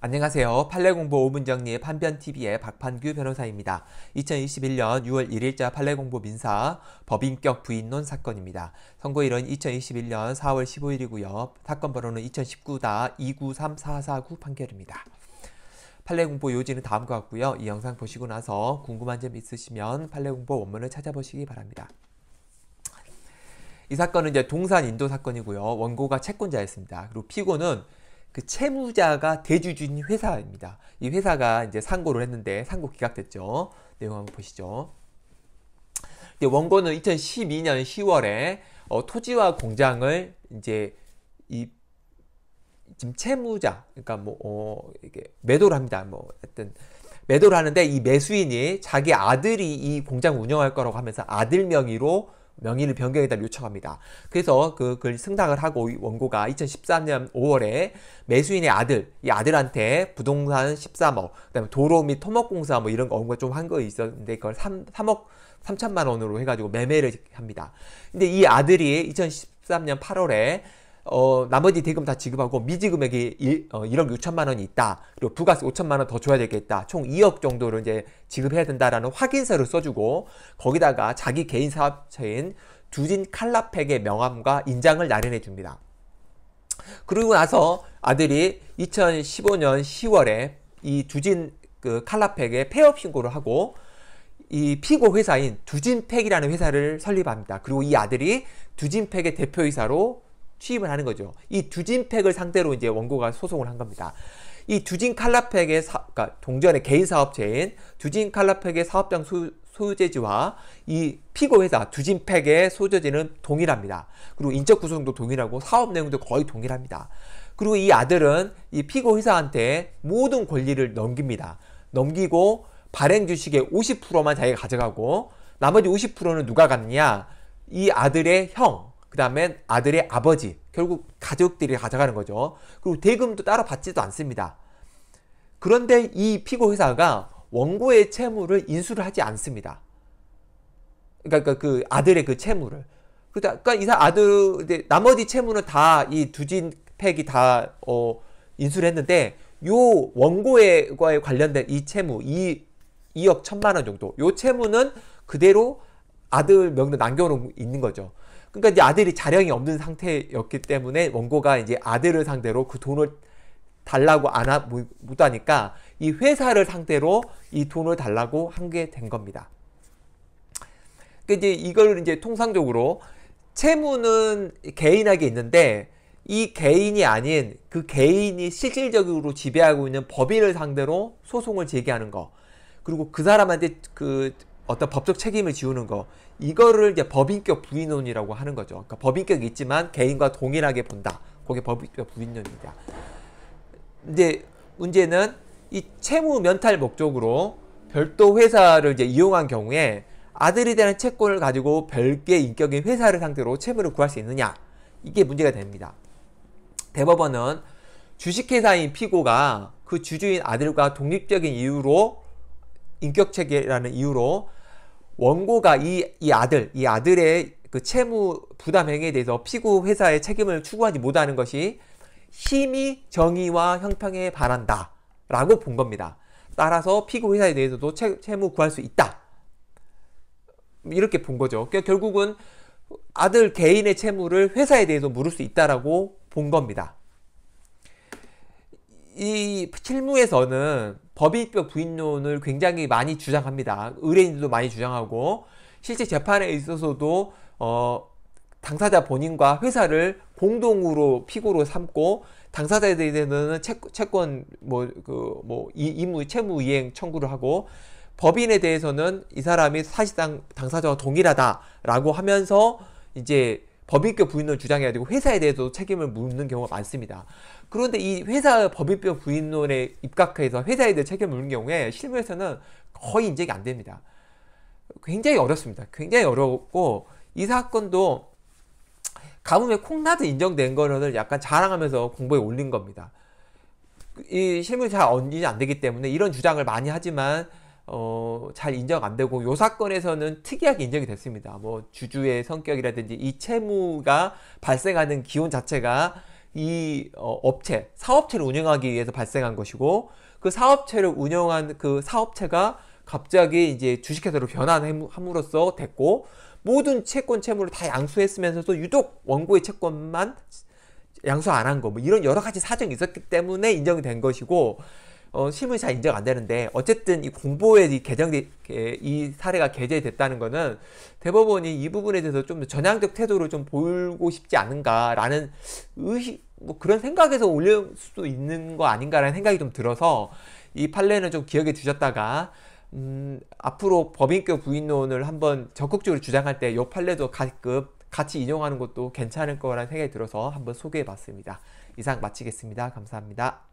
안녕하세요. 판례공보 5문 정리의 판변TV의 박판규 변호사입니다. 2021년 6월 1일자 판례공보 민사 법인격 부인론 사건입니다. 선고일은 2021년 4월 15일이고요. 사건 번호는 2 0 1 9 293449 판결입니다. 판례공보 요지는 다음과 같고요. 이 영상 보시고 나서 궁금한 점 있으시면 판례공보 원문을 찾아보시기 바랍니다. 이 사건은 이제 동산 인도 사건이고요. 원고가 채권자였습니다. 그리고 피고는 그 채무자가 대주주인 회사입니다. 이 회사가 이제 상고를 했는데 상고 기각됐죠. 내용 한번 보시죠. 원고는 2012년 10월에 어, 토지와 공장을 이제 이 지금 채무자 그러니까 뭐 어, 이게 매도를 합니다. 뭐 하여튼 매도를 하는데 이 매수인이 자기 아들이 이 공장 운영할 거라고 하면서 아들 명의로 명의를 변경해달라 요청합니다. 그래서 그글 승낙을 하고 원고가 2013년 5월에 매수인의 아들, 이 아들한테 부동산 13억, 그다음에 도로 및 토목공사 뭐 이런 거 언급 좀한 거 있었는데 그걸 3, 3억 3천만 원으로 해가지고 매매를 합니다. 근데 이 아들이 2013년 8월에 어, 나머지 대금 다 지급하고 미지금액이 1, 어, 1억 6천만 원이 있다. 그리고 부가세 5천만 원 더 줘야 되겠다. 총 2억 정도를 이제 지급해야 된다라는 확인서를 써주고 거기다가 자기 개인 사업체인 두진 칼라팩의 명함과 인장을 나란해 줍니다. 그리고 나서 아들이 2015년 10월에 이 두진 그 칼라팩에 폐업 신고를 하고 이 피고 회사인 두진팩이라는 회사를 설립합니다. 그리고 이 아들이 두진팩의 대표이사로 취입을 하는 거죠. 이 두진팩을 상대로 이제 원고가 소송을 한 겁니다. 이 두진 칼라팩의 사, 그러니까 동전의 개인 사업체인 두진 칼라팩의 사업장 소, 소유재지와 이 피고 회사 두진팩의 소유재지는 동일합니다. 그리고 인적 구성도 동일하고 사업 내용도 거의 동일합니다. 그리고 이 아들은 이 피고 회사한테 모든 권리를 넘깁니다. 넘기고 발행 주식의 50%만 자기가 가져가고 나머지 50%는 누가 갖느냐? 이 아들의 형, 그 다음에 아들의 아버지 결국 가족들이 가져가는 거죠. 그리고 대금도 따로 받지도 않습니다. 그런데 이 피고 회사가 원고의 채무를 인수를 하지 않습니다. 그러니까 그, 그 아들의 그 채무를. 그러니까, 그러니까 이사 아들 나머지 채무는 다 이 두진 팩이 다 어, 인수를 했는데 요 원고에 관련된 이 채무 이 2억 천만 원 정도 요 채무는 그대로 아들 명도 남겨놓은 있는 거죠. 그러니까 이제 아들이 자량이 없는 상태였기 때문에 원고가 이제 아들을 상대로 그 돈을 달라고 안 하, 못하니까 이 회사를 상대로 이 돈을 달라고 한 게 된 겁니다. 그러니까 이제 이걸 이제 통상적으로 채무는 개인에게 있는데 이 개인이 아닌 그 개인이 실질적으로 지배하고 있는 법인을 상대로 소송을 제기하는 거 그리고 그 사람한테 그 어떤 법적 책임을 지우는 거 이거를 이제 법인격 부인론이라고 하는 거죠. 그러니까 법인격이 있지만 개인과 동일하게 본다. 그게 법인격 부인론입니다. 이제 문제는 이 채무 면탈 목적으로 별도 회사를 이제 이용한 경우에 아들이 되는 채권을 가지고 별개 인격인 회사를 상대로 채무를 구할 수 있느냐 이게 문제가 됩니다. 대법원은 주식회사인 피고가 그 주주인 아들과 독립적인 이유로 인격체계라는 이유로 원고가 이, 이 아들, 이 아들의 그 채무 부담 행위에 대해서 피고 회사의 책임을 추구하지 못하는 것이 힘이 정의와 형평에 바란다 라고 본 겁니다. 따라서 피고 회사에 대해서도 채, 채무 구할 수 있다. 이렇게 본 거죠. 그러니까 결국은 아들 개인의 채무를 회사에 대해서 물을 수 있다라고 본 겁니다. 이 실무에서는 법인입 부인론을 굉장히 많이 주장합니다. 의뢰인들도 많이 주장하고 실제 재판에 있어서도 어 당사자 본인과 회사를 공동으로 피고로 삼고 당사자에 대해서는 채권 뭐그뭐 그 뭐 임무 채무 이행 청구를 하고 법인에 대해서는 이 사람이 사실상 당사자와 동일하다라고 하면서 이제 법인격 부인론을 주장해야 되고 회사에 대해서도 책임을 묻는 경우가 많습니다. 그런데 이회사 법인격 부인론에 입각해서 회사에 대해 책임을 묻는 경우에 실무에서는 거의 인정이 안 됩니다. 굉장히 어렵습니다. 굉장히 어렵고 이 사건도 가뭄에 콩나듯 인정된 거를 약간 자랑하면서 공부에 올린 겁니다. 이 실무 잘 언제 안 되기 때문에 이런 주장을 많이 하지만 어, 잘 인정 안 되고 요 사건에서는 특이하게 인정이 됐습니다. 뭐 주주의 성격이라든지 이 채무가 발생하는 기온 자체가 이 어, 업체 사업체를 운영하기 위해서 발생한 것이고 그 사업체를 운영한 그 사업체가 갑자기 이제 주식회사로 변환함으로써 됐고 모든 채권 채무를 다 양수했으면서도 유독 원고의 채권만 양수 안 한 거 뭐 이런 여러 가지 사정이 있었기 때문에 인정이 된 것이고 어, 신문이 잘 인정 안 되는데 어쨌든 이 공보에 개정이이 사례가 게재됐다는 것은 대법원이 이 부분에 대해서 좀 전향적 태도를 좀 보이고 싶지 않은가라는 의식 뭐 그런 생각에서 올릴 수도 있는 거 아닌가라는 생각이 좀 들어서 이 판례는 좀기억에 두셨다가 음, 앞으로 법인격 부인론을 한번 적극적으로 주장할 때요 판례도 가끔 같이 인용하는 것도 괜찮을 거라는 생각이 들어서 한번 소개해 봤습니다. 이상 마치겠습니다. 감사합니다.